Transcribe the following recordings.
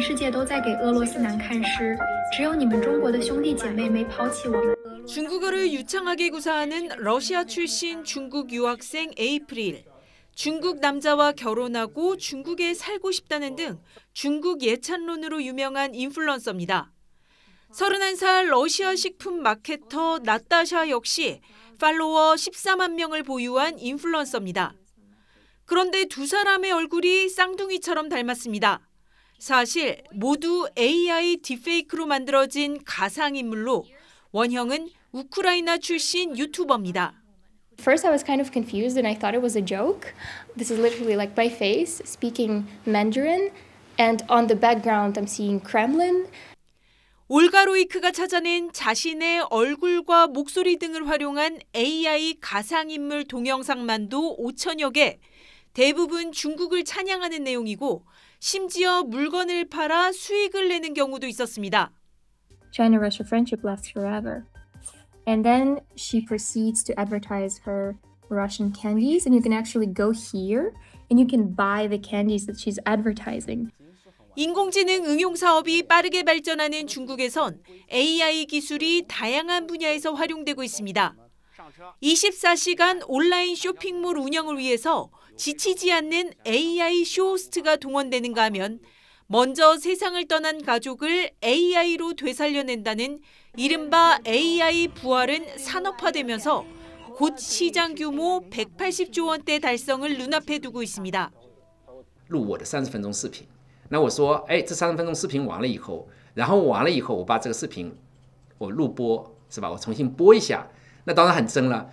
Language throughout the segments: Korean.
世界都在给俄罗斯难看时，只有你们中国的兄弟姐妹没抛弃我们。 중국어를 유창하게 구사하는 러시아 출신 중국 유학생 에이프릴. 중국 남자와 결혼하고 중국에 살고 싶다는 등 중국 예찬론으로 유명한 인플루언서입니다. 31살 러시아 식품 마케터 나타샤 역시 팔로워 14만 명을 보유한 인플루언서입니다. 그런데 두 사람의 얼굴이 쌍둥이처럼 닮았습니다. 사실 모두 AI 딥페이크로 만들어진 가상인물로 원형은 우크라이나 출신 유튜버입니다. First I was kind of confused and I thought it was a joke. This is literally like my face speaking Mandarin and on the background I'm seeing Kremlin. 올가로이크가 찾아낸 자신의 얼굴과 목소리 등을 활용한 AI 가상인물 동영상만도 5천여 개. 대부분 중국을 찬양하는 내용이고 심지어 물건을 팔아 수익을 내는 경우도 있었습니다. China-Russia friendship lasts forever. And then she proceeds to advertise her Russian candies and you can actually go here and you can buy the candies that she's advertising. 인공지능 응용 사업이 빠르게 발전하는 중국에선 AI 기술이 다양한 분야에서 활용되고 있습니다. 24시간 온라인 쇼핑몰 운영을 위해서 지치지 않는 AI 쇼호스트가 동원되는가 하면 먼저 세상을 떠난 가족을 AI로 되살려낸다는 이른바 AI 부활은 산업화되면서 곧 시장 규모 180조 원대 달성을 눈앞에 두고 있습니다. 那我说哎这三十分钟视频完了以后然后完了以后我把这个视频我录播是吧我重新播一下那当然很真了。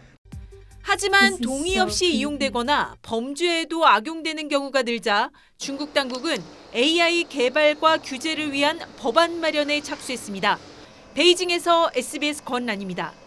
하지만 동의 없이 이용되거나 범죄에도 악용되는 경우가 늘자 중국 당국은 AI 개발과 규제를 위한 법안 마련에 착수했습니다. 베이징에서 SBS 권란입니다.